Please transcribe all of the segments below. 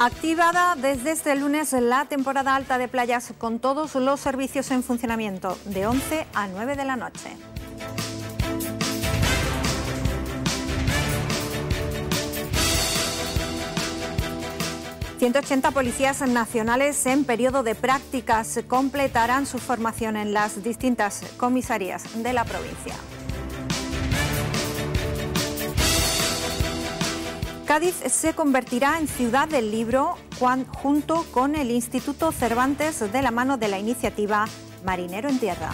Activada desde este lunes la temporada alta de playas con todos los servicios en funcionamiento de 11 a 9 de la noche. ...180 policías nacionales en periodo de prácticas completarán su formación en las distintas comisarías de la provincia. Cádiz se convertirá en ciudad del libro junto con el Instituto Cervantes de la mano de la iniciativa Marinero en Tierra.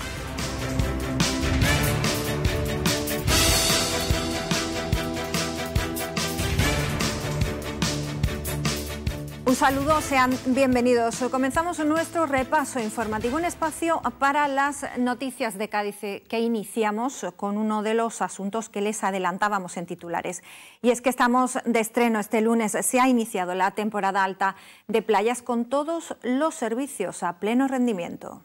Un saludo, sean bienvenidos. Comenzamos nuestro repaso informativo, un espacio para las noticias de Cádiz eh, que iniciamos con uno de los asuntos que les adelantábamos en titulares. Y es que estamos de estreno este lunes. Se ha iniciado la temporada alta de playas con todos los servicios a pleno rendimiento.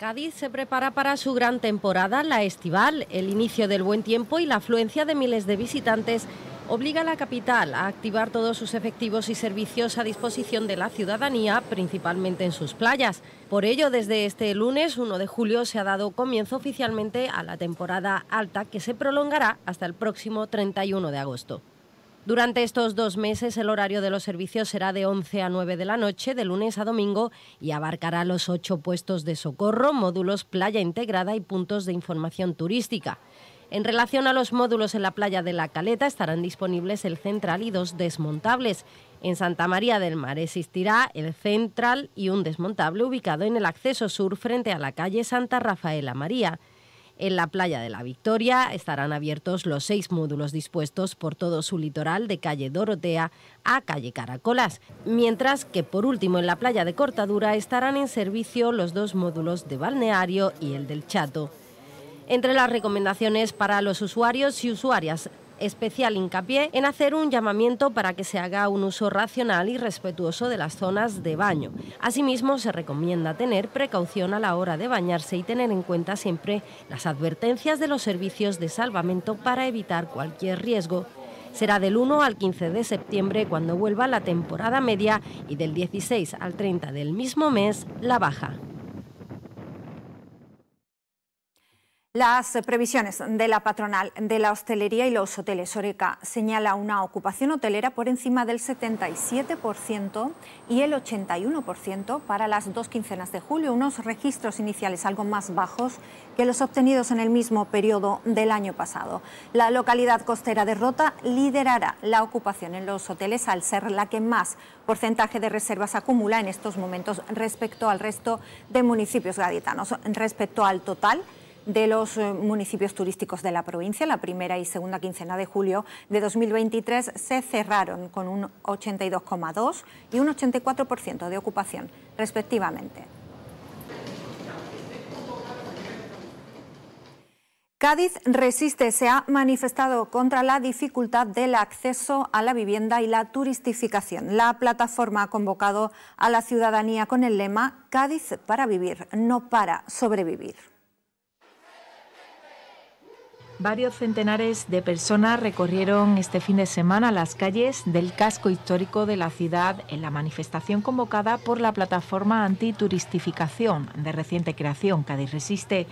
Cádiz se prepara para su gran temporada, la estival, el inicio del buen tiempo y la afluencia de miles de visitantes obliga a la capital a activar todos sus efectivos y servicios a disposición de la ciudadanía, principalmente en sus playas. Por ello, desde este lunes 1 de julio se ha dado comienzo oficialmente a la temporada alta que se prolongará hasta el próximo 31 de agosto. Durante estos dos meses el horario de los servicios será de 11 a 9 de la noche, de lunes a domingo, y abarcará los ocho puestos de socorro, módulos, playa integrada y puntos de información turística. En relación a los módulos en la playa de la Caleta, estarán disponibles el central y dos desmontables. En Santa María del Mar existirá el central y un desmontable ubicado en el acceso sur frente a la calle Santa Rafaela María. En la playa de la Victoria estarán abiertos los seis módulos dispuestos por todo su litoral de calle Dorotea a calle Caracolas, mientras que por último en la playa de Cortadura estarán en servicio los dos módulos de balneario y el del Chato. Entre las recomendaciones para los usuarios y usuarias especial hincapié en hacer un llamamiento para que se haga un uso racional y respetuoso de las zonas de baño. Asimismo, se recomienda tener precaución a la hora de bañarse y tener en cuenta siempre las advertencias de los servicios de salvamento para evitar cualquier riesgo. Será del 1 al 15 de septiembre cuando vuelva la temporada media y del 16 al 30 del mismo mes la baja. Las previsiones de la patronal de la hostelería y los hoteles Oreca señala una ocupación hotelera por encima del 77% y el 81% para las dos quincenas de julio, unos registros iniciales algo más bajos que los obtenidos en el mismo periodo del año pasado. La localidad costera de Rota liderará la ocupación en los hoteles al ser la que más porcentaje de reservas acumula en estos momentos respecto al resto de municipios gaditanos. Respecto al total, de los eh, municipios turísticos de la provincia, la primera y segunda quincena de julio de 2023, se cerraron con un 82,2 y un 84% de ocupación, respectivamente. Cádiz resiste, se ha manifestado contra la dificultad del acceso a la vivienda y la turistificación. La plataforma ha convocado a la ciudadanía con el lema Cádiz para vivir, no para sobrevivir. Varios centenares de personas recorrieron este fin de semana las calles del casco histórico de la ciudad en la manifestación convocada por la plataforma antituristificación de reciente creación Cádiz Resiste.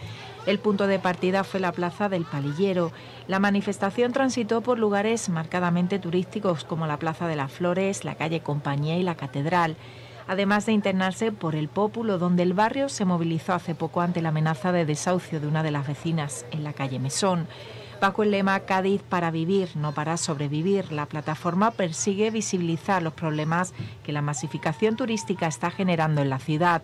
El punto de partida fue la Plaza del Palillero. La manifestación transitó por lugares marcadamente turísticos como la Plaza de las Flores, la calle Compañía y la Catedral además de internarse por el Pópulo, donde el barrio se movilizó hace poco ante la amenaza de desahucio de una de las vecinas en la calle Mesón. Bajo el lema Cádiz para vivir, no para sobrevivir, la plataforma persigue visibilizar los problemas que la masificación turística está generando en la ciudad.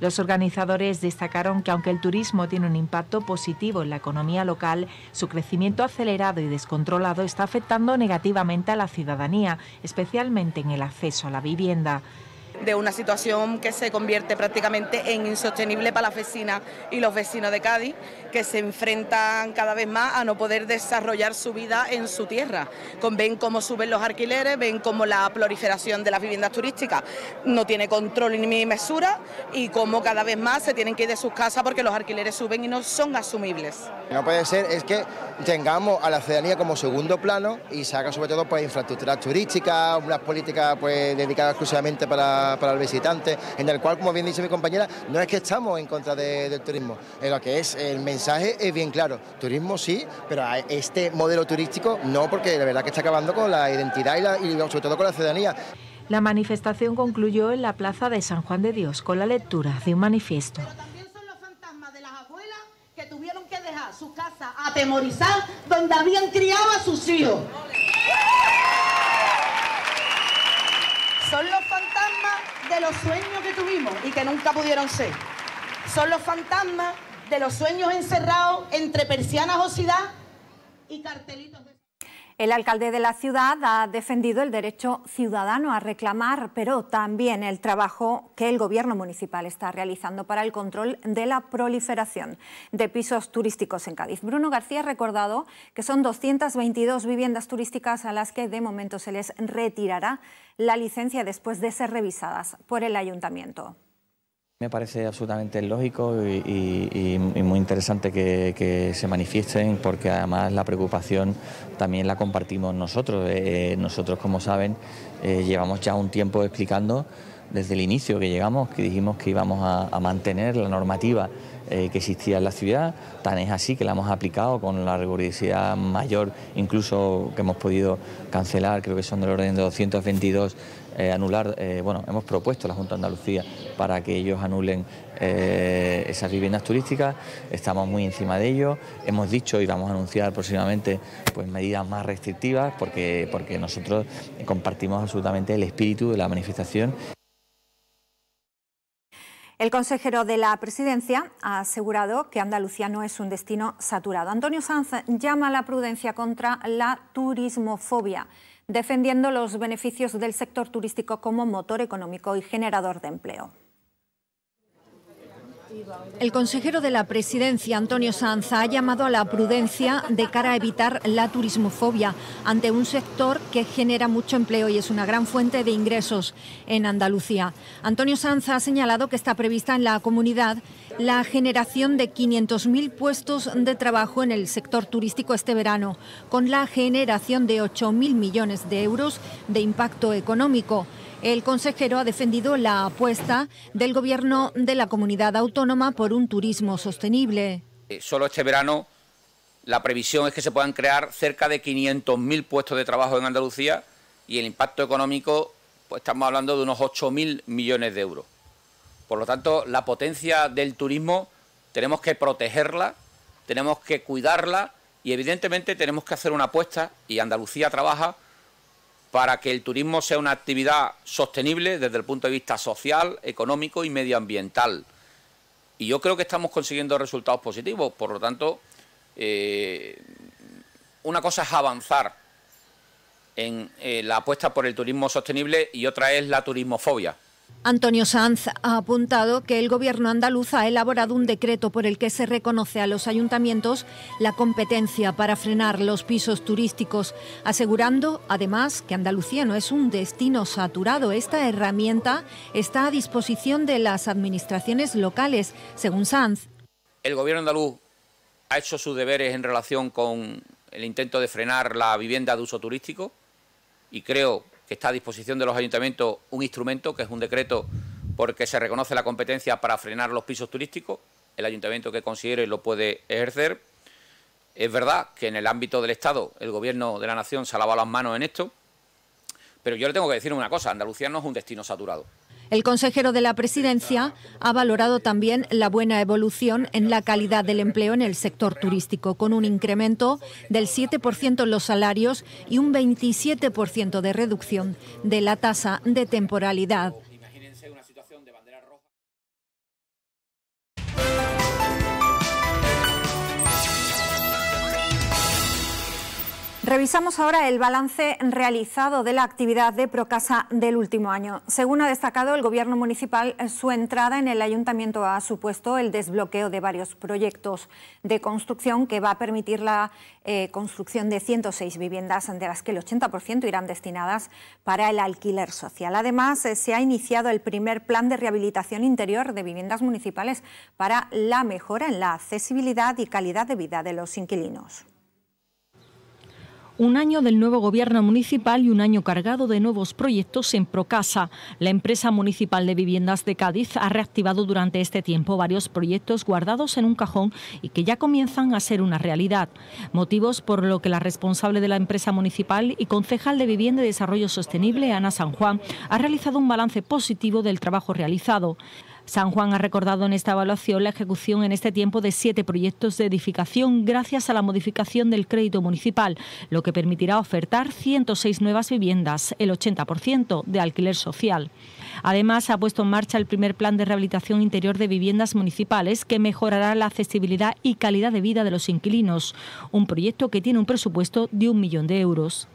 Los organizadores destacaron que aunque el turismo tiene un impacto positivo en la economía local, su crecimiento acelerado y descontrolado está afectando negativamente a la ciudadanía, especialmente en el acceso a la vivienda de una situación que se convierte prácticamente en insostenible para las vecinas y los vecinos de Cádiz, que se enfrentan cada vez más a no poder desarrollar su vida en su tierra. ven cómo suben los alquileres, ven cómo la proliferación de las viviendas turísticas no tiene control ni mesura y cómo cada vez más se tienen que ir de sus casas porque los alquileres suben y no son asumibles. No puede ser, es que tengamos a la ciudadanía como segundo plano y se haga sobre todo pues infraestructuras turísticas, unas políticas pues dedicadas exclusivamente para para, el visitante, en el cual, como bien dice mi compañera, no es que estamos en contra del turismo, en lo que es el mensaje es bien claro, turismo sí, pero este modelo turístico no, porque la verdad que está acabando con la identidad y, sobre todo con la ciudadanía. La manifestación concluyó en la plaza de San Juan de Dios con la lectura de un manifiesto. también son los fantasmas de las abuelas que tuvieron que dejar su casa atemorizar donde habían criado a sus hijos. Son los de los sueños que tuvimos y que nunca pudieron ser. Son los fantasmas de los sueños encerrados entre persianas ciudad y cartelitos de... El alcalde de la ciudad ha defendido el derecho ciudadano a reclamar, pero también el trabajo que el gobierno municipal está realizando para el control de la proliferación de pisos turísticos en Cádiz. Bruno García ha recordado que son 222 viviendas turísticas a las que de momento se les retirará la licencia después de ser revisadas por el ayuntamiento. Me parece absolutamente lógico y, muy interesante que, se manifiesten porque además la preocupación también la compartimos nosotros. Eh, eh, nosotros, como saben, eh, llevamos ya un tiempo explicando desde el inicio que llegamos, que dijimos que íbamos a, mantener la normativa que existía en la ciudad. Tan es así que la hemos aplicado con la rigurosidad mayor, incluso que hemos podido cancelar, creo que son del orden de 222 eh, anular, eh, bueno, hemos propuesto a la Junta de Andalucía para que ellos anulen eh, esas viviendas turísticas, estamos muy encima de ello, hemos dicho y vamos a anunciar próximamente pues medidas más restrictivas porque, porque nosotros compartimos absolutamente el espíritu de la manifestación. El consejero de la presidencia ha asegurado que Andalucía no es un destino saturado. Antonio Sanz llama a la prudencia contra la turismofobia defendiendo los beneficios del sector turístico como motor económico y generador de empleo. El consejero de la presidencia, Antonio Sanz, ha llamado a la prudencia de cara a evitar la turismofobia ante un sector que genera mucho empleo y es una gran fuente de ingresos en Andalucía. Antonio Sanz ha señalado que está prevista en la comunidad la generación de 500.000 puestos de trabajo en el sector turístico este verano, con la generación de 8.000 millones de euros de impacto económico. El consejero ha defendido la apuesta del gobierno de la comunidad autónoma por un turismo sostenible. Eh, solo este verano la previsión es que se puedan crear cerca de 500.000 puestos de trabajo en Andalucía y el impacto económico, pues estamos hablando de unos 8.000 millones de euros. Por lo tanto, la potencia del turismo tenemos que protegerla, tenemos que cuidarla y evidentemente tenemos que hacer una apuesta y Andalucía trabaja para que el turismo sea una actividad sostenible desde el punto de vista social, económico y medioambiental. Y yo creo que estamos consiguiendo resultados positivos, por lo tanto, eh, una cosa es avanzar en eh, la apuesta por el turismo sostenible y otra es la turismofobia. Antonio Sanz ha apuntado que el Gobierno andaluz ha elaborado un decreto por el que se reconoce a los ayuntamientos la competencia para frenar los pisos turísticos, asegurando además que Andalucía no es un destino saturado. Esta herramienta está a disposición de las administraciones locales, según Sanz. El Gobierno andaluz ha hecho sus deberes en relación con el intento de frenar la vivienda de uso turístico y creo que está a disposición de los ayuntamientos un instrumento, que es un decreto porque se reconoce la competencia para frenar los pisos turísticos. El ayuntamiento que considere lo puede ejercer. Es verdad que en el ámbito del Estado el Gobierno de la Nación se ha lavado las manos en esto, pero yo le tengo que decir una cosa, Andalucía no es un destino saturado. El consejero de la presidencia ha valorado también la buena evolución en la calidad del empleo en el sector turístico, con un incremento del 7% en los salarios y un 27% de reducción de la tasa de temporalidad. Revisamos ahora el balance realizado de la actividad de Procasa del último año. Según ha destacado el Gobierno Municipal, eh, su entrada en el Ayuntamiento ha supuesto el desbloqueo de varios proyectos de construcción que va a permitir la eh, construcción de 106 viviendas, de las que el 80% irán destinadas para el alquiler social. Además, eh, se ha iniciado el primer plan de rehabilitación interior de viviendas municipales para la mejora en la accesibilidad y calidad de vida de los inquilinos un año del nuevo gobierno municipal y un año cargado de nuevos proyectos en Procasa. La empresa municipal de viviendas de Cádiz ha reactivado durante este tiempo varios proyectos guardados en un cajón y que ya comienzan a ser una realidad. Motivos por lo que la responsable de la empresa municipal y concejal de Vivienda y Desarrollo Sostenible, Ana San Juan, ha realizado un balance positivo del trabajo realizado. San Juan ha recordado en esta evaluación la ejecución en este tiempo de siete proyectos de edificación gracias a la modificación del crédito municipal, lo que permitirá ofertar 106 nuevas viviendas, el 80% de alquiler social. Además, ha puesto en marcha el primer plan de rehabilitación interior de viviendas municipales que mejorará la accesibilidad y calidad de vida de los inquilinos, un proyecto que tiene un presupuesto de un millón de euros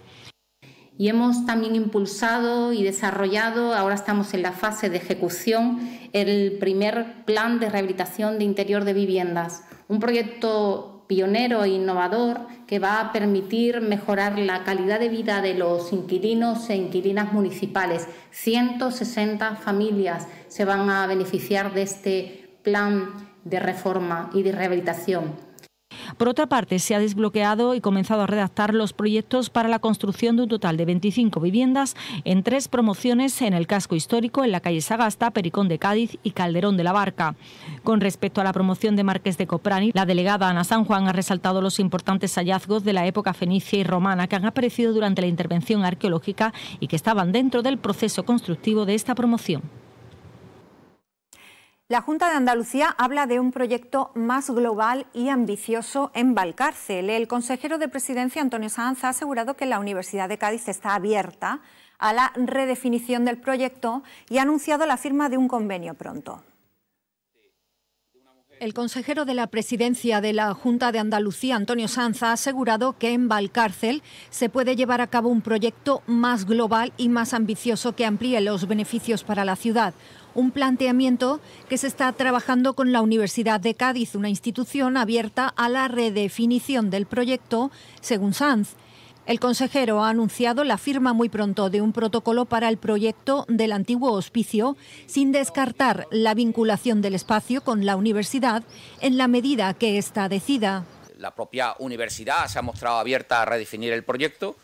y hemos también impulsado y desarrollado, ahora estamos en la fase de ejecución, el primer plan de rehabilitación de interior de viviendas, un proyecto pionero e innovador que va a permitir mejorar la calidad de vida de los inquilinos e inquilinas municipales. 160 familias se van a beneficiar de este plan de reforma y de rehabilitación. Por otra parte, se ha desbloqueado y comenzado a redactar los proyectos para la construcción de un total de 25 viviendas en tres promociones en el casco histórico, en la calle Sagasta, Pericón de Cádiz y Calderón de la Barca. Con respecto a la promoción de Marqués de Coprani, la delegada Ana San Juan ha resaltado los importantes hallazgos de la época fenicia y romana que han aparecido durante la intervención arqueológica y que estaban dentro del proceso constructivo de esta promoción. La Junta de Andalucía habla de un proyecto más global y ambicioso en Valcárcel. El consejero de Presidencia, Antonio Sanz, ha asegurado que la Universidad de Cádiz está abierta a la redefinición del proyecto y ha anunciado la firma de un convenio pronto. El consejero de la presidencia de la Junta de Andalucía, Antonio Sanz, ha asegurado que en Valcárcel se puede llevar a cabo un proyecto más global y más ambicioso que amplíe los beneficios para la ciudad. Un planteamiento que se está trabajando con la Universidad de Cádiz, una institución abierta a la redefinición del proyecto, según Sanz. El consejero ha anunciado la firma muy pronto de un protocolo para el proyecto del antiguo hospicio, sin descartar la vinculación del espacio con la universidad en la medida que está decida. La propia universidad se ha mostrado abierta a redefinir el proyecto.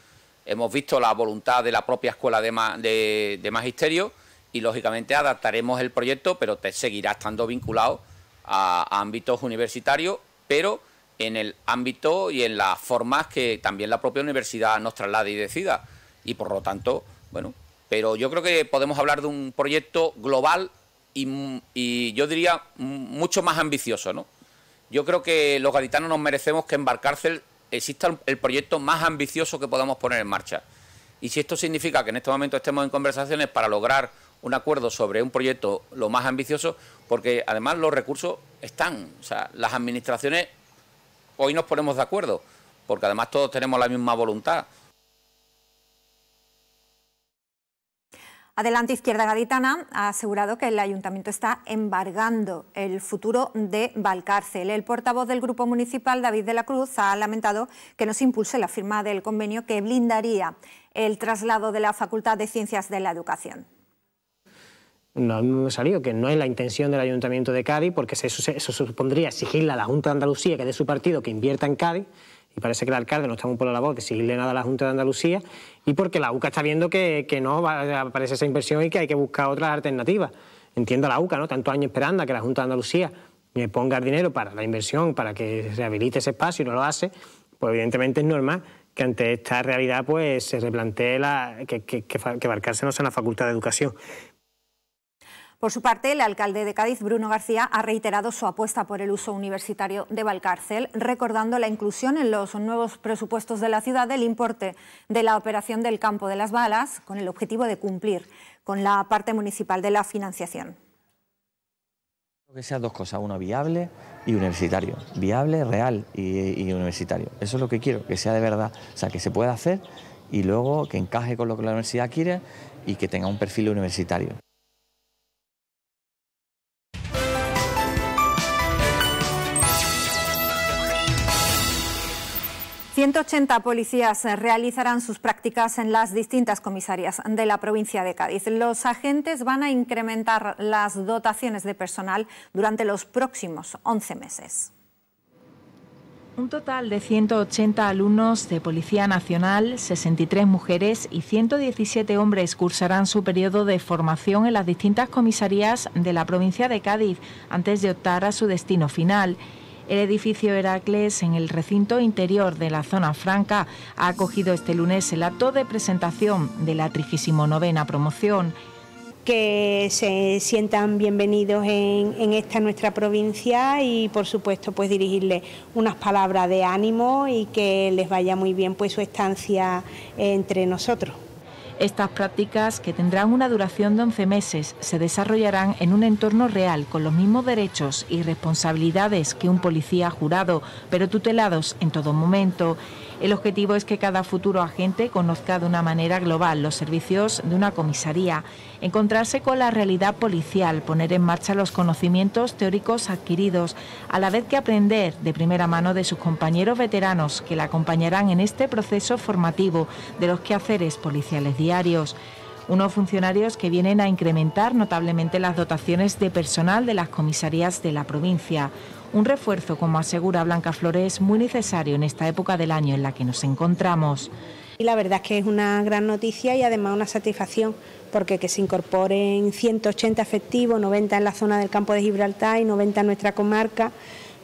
Hemos visto la voluntad de la propia escuela de, magisterio y, lógicamente, adaptaremos el proyecto, pero seguirá estando vinculado a, a ámbitos universitarios, pero en el ámbito y en las formas que también la propia universidad nos traslade y decida. Y por lo tanto, bueno, pero yo creo que podemos hablar de un proyecto global y, yo diría mucho más ambicioso, ¿no? Yo creo que los gaditanos nos merecemos que en Barcárcel exista el proyecto más ambicioso que podamos poner en marcha. Y si esto significa que en este momento estemos en conversaciones para lograr un acuerdo sobre un proyecto lo más ambicioso, porque además los recursos están, o sea, las administraciones hoy nos ponemos de acuerdo, porque además todos tenemos la misma voluntad. Adelante Izquierda Gaditana ha asegurado que el ayuntamiento está embargando el futuro de Valcárcel. El portavoz del grupo municipal, David de la Cruz, ha lamentado que no se impulse la firma del convenio que blindaría el traslado de la Facultad de Ciencias de la Educación no, ha salido, que no es la intención del Ayuntamiento de Cádiz, porque eso, supondría exigirle a la Junta de Andalucía, que de su partido, que invierta en Cádiz, y parece que el alcalde no está muy por la labor de exigirle nada a la Junta de Andalucía, y porque la UCA está viendo que, no aparece esa inversión y que hay que buscar otras alternativas. Entiendo la UCA, ¿no? ...tanto años esperando a que la Junta de Andalucía me eh, ponga dinero para la inversión, para que se habilite ese espacio y no lo hace, pues evidentemente es normal que ante esta realidad pues se replantee la, que, que, en la facultad de educación. Por su parte, el alcalde de Cádiz, Bruno García, ha reiterado su apuesta por el uso universitario de Valcárcel, recordando la inclusión en los nuevos presupuestos de la ciudad del importe de la operación del campo de las balas, con el objetivo de cumplir con la parte municipal de la financiación que sea dos cosas, uno viable y universitario, viable, real y, y, universitario. Eso es lo que quiero, que sea de verdad, o sea, que se pueda hacer y luego que encaje con lo que la universidad quiere y que tenga un perfil universitario. 180 policías eh, realizarán sus prácticas en las distintas comisarías de la provincia de Cádiz. Los agentes van a incrementar las dotaciones de personal durante los próximos 11 meses. Un total de 180 alumnos de Policía Nacional, 63 mujeres y 117 hombres cursarán su periodo de formación en las distintas comisarías de la provincia de Cádiz antes de optar a su destino final. El edificio Heracles, en el recinto interior de la zona franca, ha acogido este lunes el acto de presentación de la novena promoción que se sientan bienvenidos en, en, esta nuestra provincia y por supuesto pues dirigirles unas palabras de ánimo y que les vaya muy bien pues su estancia entre nosotros. Estas prácticas, que tendrán una duración de 11 meses, se desarrollarán en un entorno real con los mismos derechos y responsabilidades que un policía jurado, pero tutelados en todo momento. El objetivo es que cada futuro agente conozca de una manera global los servicios de una comisaría, encontrarse con la realidad policial, poner en marcha los conocimientos teóricos adquiridos, a la vez que aprender de primera mano de sus compañeros veteranos que la acompañarán en este proceso formativo de los quehaceres policiales diarios. Unos funcionarios que vienen a incrementar notablemente las dotaciones de personal de las comisarías de la provincia. Un refuerzo, como asegura Blanca Flores, muy necesario en esta época del año en la que nos encontramos. Y la verdad es que es una gran noticia y además una satisfacción, porque que se incorporen 180 efectivos, 90 en la zona del campo de Gibraltar y 90 en nuestra comarca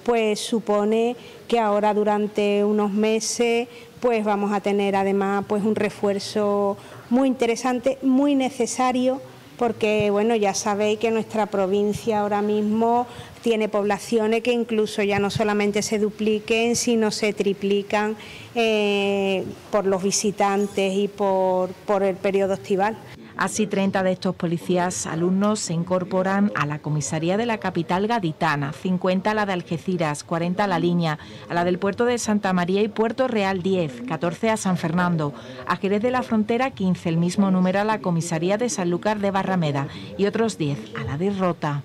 pues supone que ahora durante unos meses pues vamos a tener además pues un refuerzo muy interesante, muy necesario porque bueno, ya sabéis que nuestra provincia ahora mismo tiene poblaciones que incluso ya no solamente se dupliquen, sino se triplican eh, por los visitantes y por, por el periodo estival. Así 30 de estos policías alumnos se incorporan a la comisaría de la capital gaditana, 50 a la de Algeciras, 40 a la Línea, a la del puerto de Santa María y Puerto Real 10, 14 a San Fernando, a Jerez de la Frontera 15, el mismo número a la comisaría de Sanlúcar de Barrameda y otros 10 a la de Rota.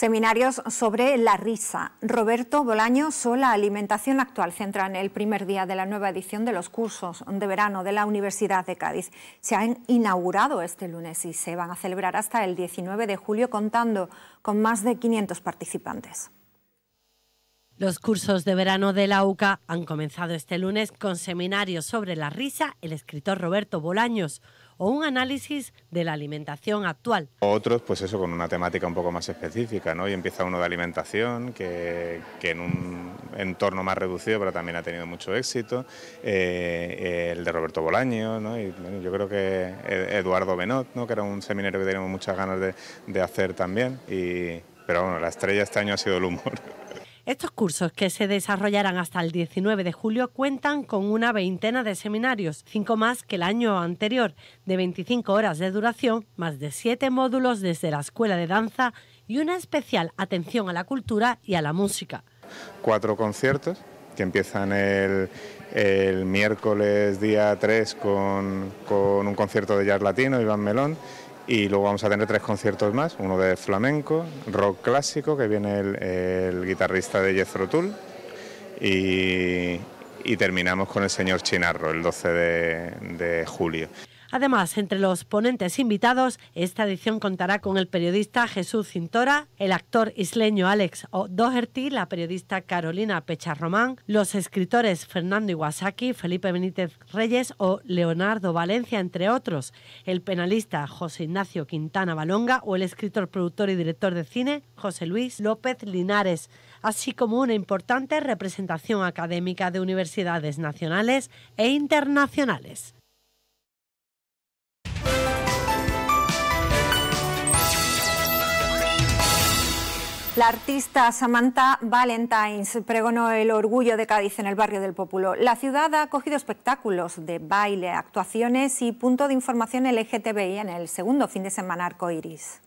Seminarios sobre la risa. Roberto Bolaño sola la alimentación actual en el primer día de la nueva edición de los cursos de verano de la Universidad de Cádiz. Se han inaugurado este lunes y se van a celebrar hasta el 19 de julio contando con más de 500 participantes. Los cursos de verano de la UCA han comenzado este lunes con seminarios sobre la risa, el escritor Roberto Bolaños o un análisis de la alimentación actual. Otros, pues eso, con una temática un poco más específica, ¿no? Y empieza uno de alimentación, que, en un entorno más reducido, pero también ha tenido mucho éxito. Eh, el de Roberto Bolaño, ¿no? Y yo creo que Eduardo Benot, ¿no? Que era un seminario que teníamos muchas ganas de, hacer también. pero bueno, la estrella este año ha sido el humor. Estos cursos, que se desarrollarán hasta el 19 de julio, cuentan con una veintena de seminarios, cinco más que el año anterior, de 25 horas de duración, más de siete módulos desde la Escuela de Danza y una especial atención a la cultura y a la música. Cuatro conciertos que empiezan el, miércoles día 3 con, con un concierto de jazz latino, Iván Melón y luego vamos a tener tres conciertos más, uno de flamenco, rock clásico, que viene el, guitarrista de Jethro Tull, y, terminamos con el señor Chinarro el 12 de julio. Además, entre los ponentes invitados, esta edición contará con el periodista Jesús Cintora, el actor isleño Alex O'Doherty, la periodista Carolina Román, los escritores Fernando Iwasaki, Felipe Benítez Reyes o Leonardo Valencia, entre otros, el penalista José Ignacio Quintana Balonga o el escritor, productor y director de cine José Luis López Linares, así como una importante representación académica de universidades nacionales e internacionales. La artista Samantha Valentines pregonó el orgullo de Cádiz en el barrio del Populo. La ciudad ha acogido espectáculos de baile, actuaciones y punto de información LGTBI en el segundo fin de semana arcoiris.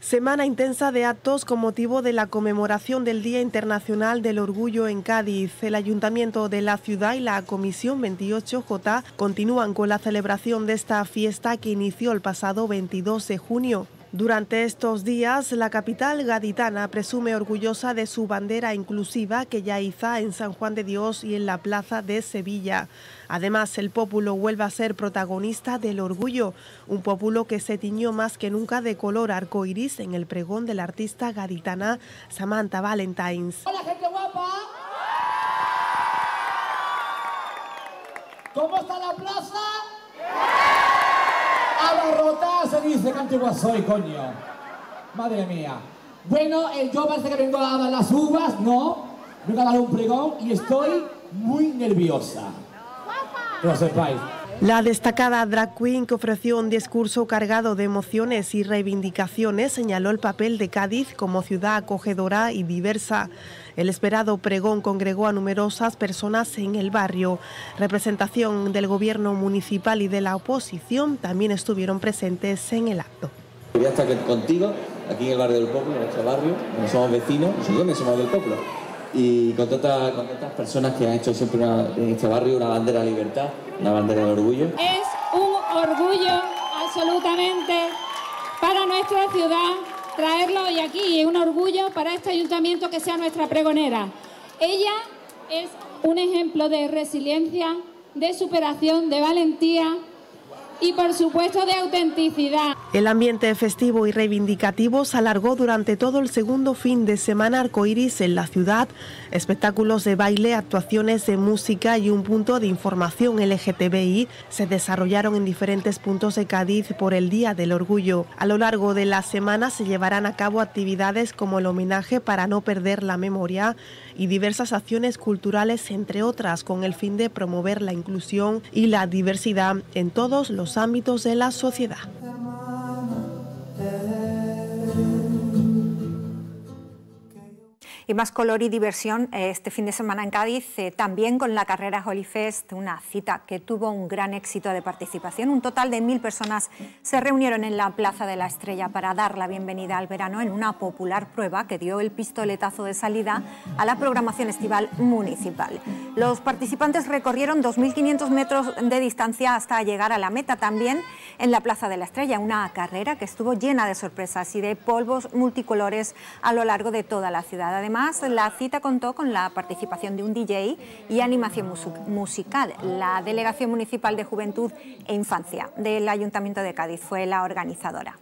Semana intensa de actos con motivo de la conmemoración del Día Internacional del Orgullo en Cádiz. El Ayuntamiento de la ciudad y la Comisión 28J continúan con la celebración de esta fiesta que inició el pasado 22 de junio. Durante estos días, la capital gaditana presume orgullosa de su bandera inclusiva que ya iza en San Juan de Dios y en la plaza de Sevilla. Además, el pópulo vuelve a ser protagonista del orgullo, un pópulo que se tiñó más que nunca de color arcoiris en el pregón de la artista gaditana Samantha Valentines. ¡Hola, gente guapa! ¿Cómo está la plaza? rota se dice que antigua soy, coño. Madre mía. Bueno, eh, yo parece que vengo a dar las uvas, ¿no? Vengo a dar un pregón y estoy muy nerviosa. Que lo sepáis. La destacada drag queen que ofreció un discurso cargado de emociones y reivindicaciones señaló el papel de Cádiz como ciudad acogedora y diversa. El esperado pregón congregó a numerosas personas en el barrio. Representación del gobierno municipal y de la oposición también estuvieron presentes en el acto. Voy estar contigo aquí en el barrio del pueblo, en nuestro barrio, somos vecinos, somos del pueblo. Y con tantas, con personas que han hecho siempre en este barrio una bandera de libertad, una bandera de orgullo. Es un orgullo absolutamente para nuestra ciudad Traerlo hoy aquí es un orgullo para este ayuntamiento que sea nuestra pregonera. Ella es un ejemplo de resiliencia, de superación, de valentía y por supuesto de autenticidad. El ambiente festivo y reivindicativo se alargó durante todo el segundo fin de semana arcoiris en la ciudad, espectáculos de baile, actuaciones de música y un punto de información LGTBI se desarrollaron en diferentes puntos de Cádiz por el Día del Orgullo. A lo largo de la semana se llevarán a cabo actividades como el homenaje para no perder la memoria, y diversas acciones culturales, entre otras, con el fin de promover la inclusión y la diversidad en todos los ámbitos de la sociedad. Y más color y diversión eh, este fin de semana en Cádiz, eh, también con la carrera Holy una cita que tuvo un gran éxito de participación. Un total de mil personas se reunieron en la Plaza de la Estrella para dar la bienvenida al verano en una popular prueba que dio el pistoletazo de salida a la programación estival municipal. Los participantes recorrieron 2.500 metros de distancia hasta llegar a la meta también en la Plaza de la Estrella, una carrera que estuvo llena de sorpresas y de polvos multicolores a lo largo de toda la ciudad. Además, la cita contó con la participación de un DJ y animación musical. La Delegación Municipal de Juventud e Infancia del Ayuntamiento de Cádiz fue la organizadora.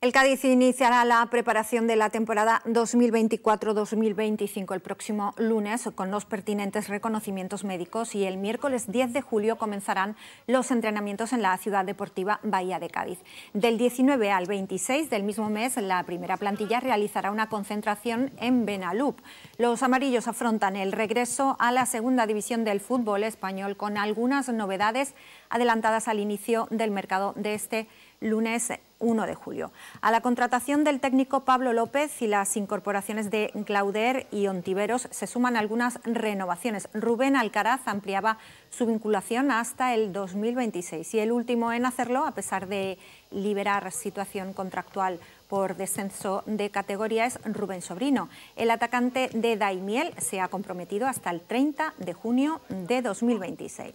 El Cádiz iniciará la preparación de la temporada 2024-2025 el próximo lunes con los pertinentes reconocimientos médicos y el miércoles 10 de julio comenzarán los entrenamientos en la ciudad deportiva Bahía de Cádiz. Del 19 al 26 del mismo mes, la primera plantilla realizará una concentración en Benalup. Los amarillos afrontan el regreso a la segunda división del fútbol español con algunas novedades adelantadas al inicio del mercado de este lunes 1 de julio. A la contratación del técnico Pablo López y las incorporaciones de Clauder y Ontiveros se suman algunas renovaciones. Rubén Alcaraz ampliaba su vinculación hasta el 2026 y el último en hacerlo, a pesar de liberar situación contractual por descenso de categoría es Rubén Sobrino. El atacante de Daimiel se ha comprometido hasta el 30 de junio de 2026.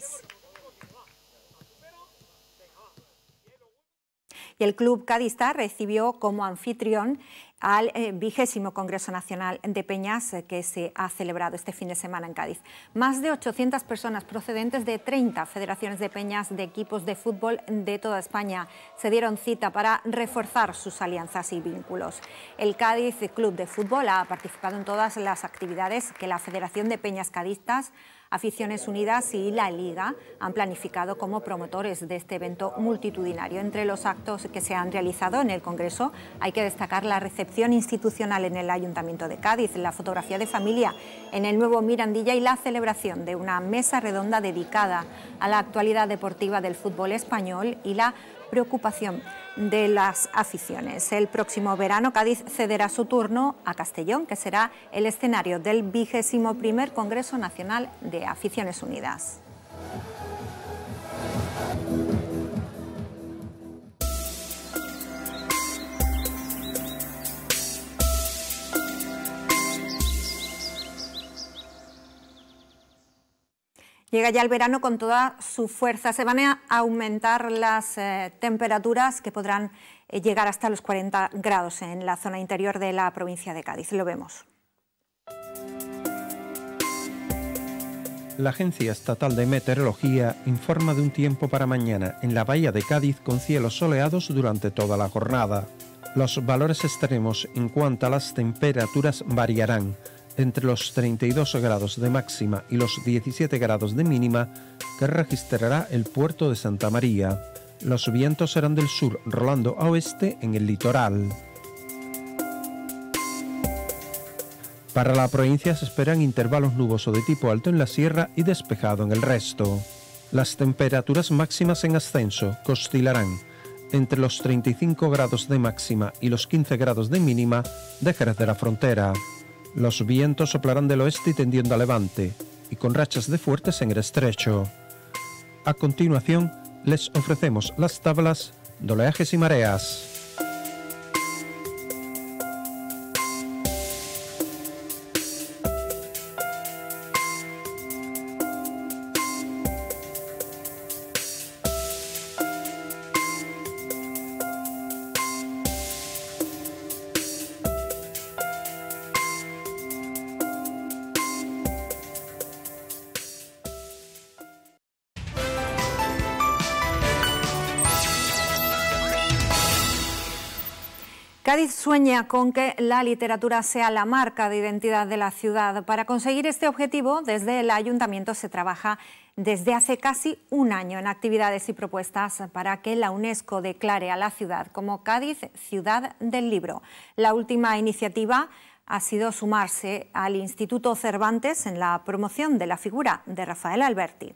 y el club cadista recibió como anfitrión al eh, vigésimo Congreso Nacional de Peñas eh, que se ha celebrado este fin de semana en Cádiz. Más de 800 personas procedentes de 30 federaciones de peñas de equipos de fútbol de toda España se dieron cita para reforzar sus alianzas y vínculos. El Cádiz Club de Fútbol ha participado en todas las actividades que la Federación de Peñas Cadistas Aficiones Unidas y la Liga han planificado como promotores de este evento multitudinario. Entre los actos que se han realizado en el Congreso hay que destacar la recepción institucional en el Ayuntamiento de Cádiz, la fotografía de familia en el nuevo Mirandilla y la celebración de una mesa redonda dedicada a la actualidad deportiva del fútbol español y la preocupación de las aficiones. El próximo verano Cádiz cederá su turno a Castellón, que será el escenario del vigésimo primer Congreso Nacional de Aficiones Unidas. Llega ya el verano con toda su fuerza. Se van a aumentar las eh, temperaturas que podrán eh, llegar hasta los 40 grados en la zona interior de la provincia de Cádiz. Lo vemos. La Agencia Estatal de Meteorología informa de un tiempo para mañana en la bahía de Cádiz con cielos soleados durante toda la jornada. Los valores extremos en cuanto a las temperaturas variarán entre los 32 grados de máxima y los 17 grados de mínima que registrará el puerto de Santa María. Los vientos serán del sur, rolando a oeste en el litoral. Para la provincia se esperan intervalos nubosos de tipo alto en la sierra y despejado en el resto. Las temperaturas máximas en ascenso que entre los 35 grados de máxima y los 15 grados de mínima de Jerez de la Frontera. Los vientos soplarán del oeste y tendiendo a levante, y con rachas de fuertes en el estrecho. A continuación, les ofrecemos las tablas, doleajes y mareas. sueña con que la literatura sea la marca de identidad de la ciudad. Para conseguir este objetivo, desde el ayuntamiento se trabaja desde hace casi un año en actividades y propuestas para que la UNESCO declare a la ciudad como Cádiz ciudad del libro. La última iniciativa ha sido sumarse al Instituto Cervantes en la promoción de la figura de Rafael Alberti.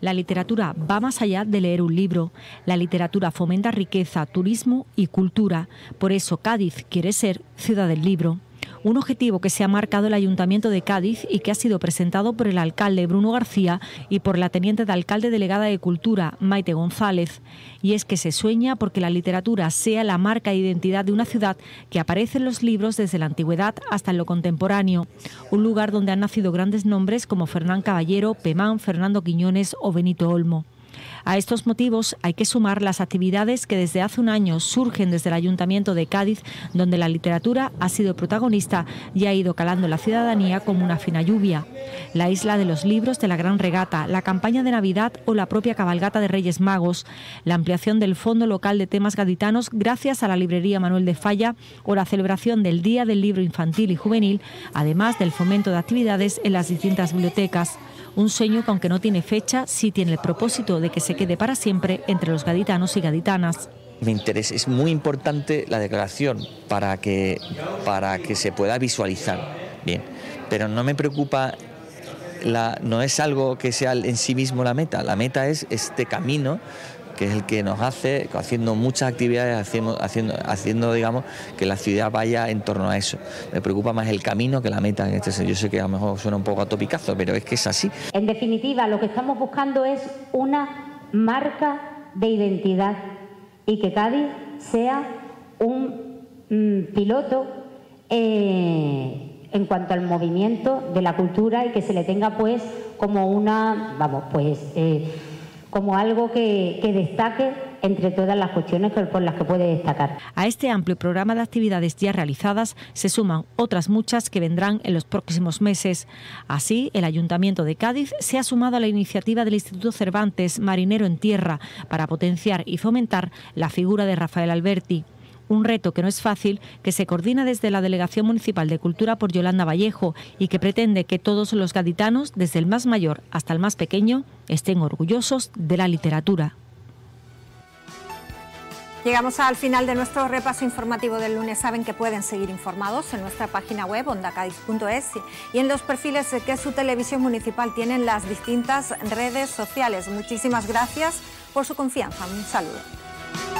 La literatura va más allá de leer un libro. La literatura fomenta riqueza, turismo y cultura. Por eso Cádiz quiere ser ciudad del libro un objetivo que se ha marcado el Ayuntamiento de Cádiz y que ha sido presentado por el alcalde Bruno García y por la teniente de alcalde delegada de Cultura, Maite González. Y es que se sueña porque la literatura sea la marca de identidad de una ciudad que aparece en los libros desde la antigüedad hasta en lo contemporáneo. Un lugar donde han nacido grandes nombres como Fernán Caballero, Pemán, Fernando Quiñones o Benito Olmo. A estos motivos hay que sumar las actividades que desde hace un año surgen desde el Ayuntamiento de Cádiz, donde la literatura ha sido protagonista y ha ido calando la ciudadanía como una fina lluvia. La isla de los libros de la Gran Regata, la campaña de Navidad o la propia cabalgata de Reyes Magos, la ampliación del Fondo Local de Temas Gaditanos gracias a la librería Manuel de Falla o la celebración del Día del Libro Infantil y Juvenil, además del fomento de actividades en las distintas bibliotecas. Un sueño que aunque no tiene fecha, sí tiene el propósito de que se quede para siempre entre los gaditanos y gaditanas. Me interesa, es muy importante la declaración para que, para que se pueda visualizar bien, pero no me preocupa la, no es algo que sea en sí mismo la meta, la meta es este camino que es el que nos hace, haciendo muchas actividades, haciendo, haciendo, digamos, que la ciudad vaya en torno a eso. Me preocupa más el camino que la meta en este sentido. Yo sé que a lo mejor suena un poco a topicazo, pero es que es así. En definitiva, lo que estamos buscando es una marca de identidad y que Cádiz sea un mm, piloto eh, en cuanto al movimiento de la cultura y que se le tenga pues como una, vamos, pues... Eh, como algo que, destaque entre todas las cuestiones por las que puede destacar. A este amplio programa de actividades ya realizadas se suman otras muchas que vendrán en los próximos meses. Así, el Ayuntamiento de Cádiz se ha sumado a la iniciativa del Instituto Cervantes Marinero en Tierra para potenciar y fomentar la figura de Rafael Alberti un reto que no es fácil, que se coordina desde la Delegación Municipal de Cultura por Yolanda Vallejo y que pretende que todos los gaditanos, desde el más mayor hasta el más pequeño, estén orgullosos de la literatura. Llegamos al final de nuestro repaso informativo del lunes. Saben que pueden seguir informados en nuestra página web ondacadiz.es y en los perfiles que su televisión municipal tiene en las distintas redes sociales. Muchísimas gracias por su confianza. Un saludo.